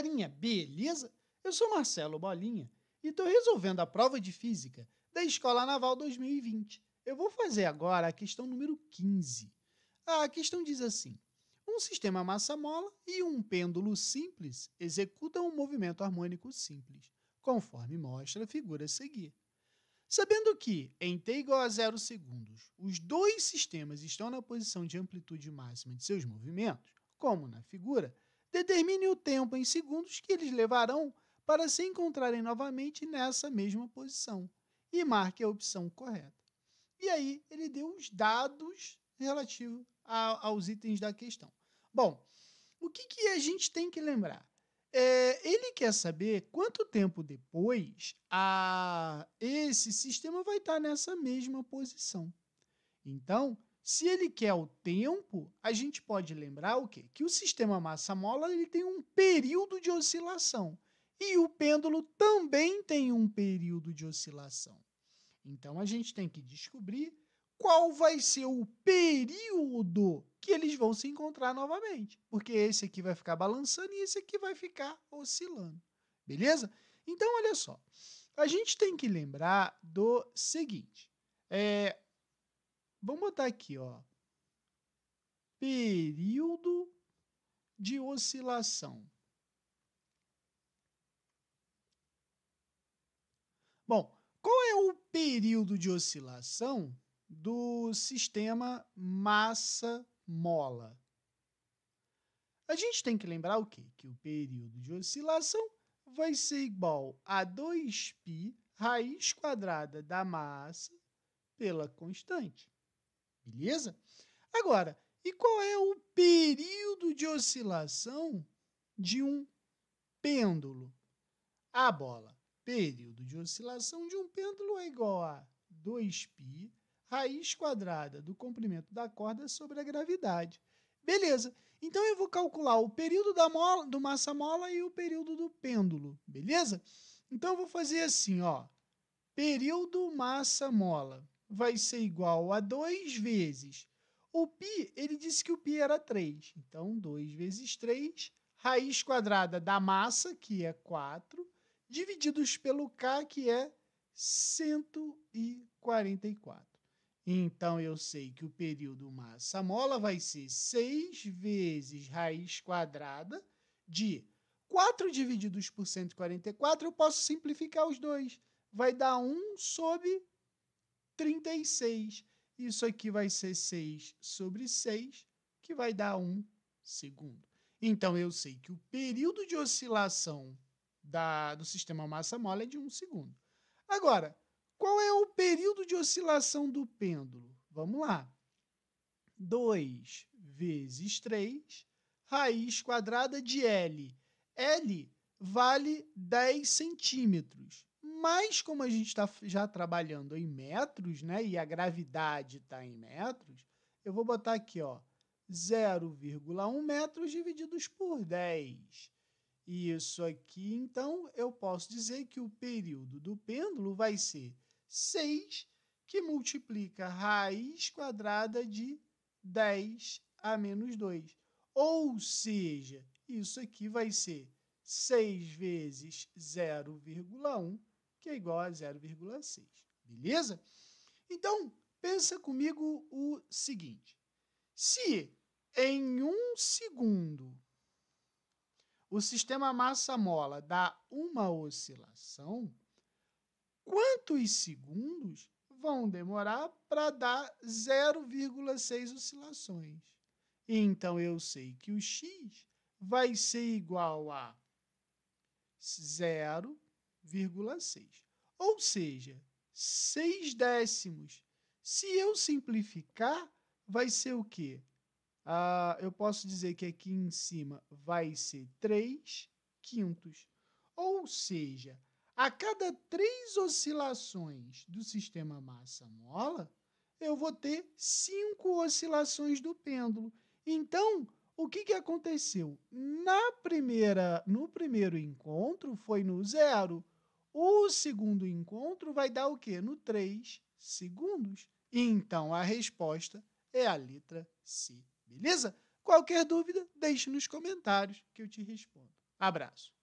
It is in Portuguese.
galerinha, beleza? Eu sou Marcelo Bolinha e estou resolvendo a prova de física da Escola Naval 2020. Eu vou fazer agora a questão número 15. A questão diz assim: um sistema massa-mola e um pêndulo simples executam um movimento harmônico simples, conforme mostra a figura a seguir. Sabendo que, em t igual a zero segundos, os dois sistemas estão na posição de amplitude máxima de seus movimentos, como na figura, determine o tempo em segundos que eles levarão para se encontrarem novamente nessa mesma posição e marque a opção correta. E aí ele deu os dados relativos aos itens da questão. Bom, o que, que a gente tem que lembrar? É, ele quer saber quanto tempo depois a, esse sistema vai estar nessa mesma posição. Então, se ele quer o tempo, a gente pode lembrar o quê? Que o sistema massa-mola ele tem um período de oscilação e o pêndulo também tem um período de oscilação. Então a gente tem que descobrir qual vai ser o período que eles vão se encontrar novamente, porque esse aqui vai ficar balançando e esse aqui vai ficar oscilando. Beleza? Então olha só, a gente tem que lembrar do seguinte: é, Vamos botar aqui, ó. Período de oscilação. Bom, qual é o período de oscilação do sistema massa-mola? A gente tem que lembrar o quê? Que o período de oscilação vai ser igual a 2π raiz quadrada da massa pela constante. Beleza? Agora, e qual é o período de oscilação de um pêndulo? A bola. Período de oscilação de um pêndulo é igual a 2π raiz quadrada do comprimento da corda sobre a gravidade. Beleza. Então eu vou calcular o período da mola, do massa mola e o período do pêndulo, beleza? Então eu vou fazer assim, ó. Período massa mola vai ser igual a 2 vezes. O π, ele disse que o π era 3. Então, 2 vezes 3, raiz quadrada da massa, que é 4, divididos pelo k, que é 144. Então, eu sei que o período massa-mola vai ser 6 vezes raiz quadrada de 4 divididos por 144. Eu posso simplificar os dois. Vai dar 1 sobre 36. Isso aqui vai ser 6 sobre 6, que vai dar 1 segundo. Então, eu sei que o período de oscilação da, do sistema massa-mola é de 1 segundo. Agora, qual é o período de oscilação do pêndulo? Vamos lá. 2 vezes 3, raiz quadrada de L. L vale 10 centímetros. Mas como a gente está já trabalhando em metros, né? E a gravidade está em metros, eu vou botar aqui, ó, 0,1 metros divididos por 10. E isso aqui, então, eu posso dizer que o período do pêndulo vai ser 6, que multiplica raiz quadrada de 10 a menos 2. Ou seja, isso aqui vai ser 6 vezes 0,1 que é igual a 0,6. Beleza? Então, pensa comigo o seguinte: se em um segundo o sistema massa-mola dá uma oscilação, quantos segundos vão demorar para dar 0,6 oscilações? Então eu sei que o x vai ser igual a 0 0,6. Ou seja, 6 décimos. Se eu simplificar, vai ser o quê? Ah, eu posso dizer que aqui em cima vai ser 3 quintos. Ou seja, a cada três oscilações do sistema massa-mola, eu vou ter cinco oscilações do pêndulo. Então, o que, que aconteceu? Na primeira, no primeiro encontro foi no zero, o segundo encontro vai dar o quê? No 3 segundos. Então a resposta é a letra C. Beleza? Qualquer dúvida, deixe nos comentários que eu te respondo. Abraço.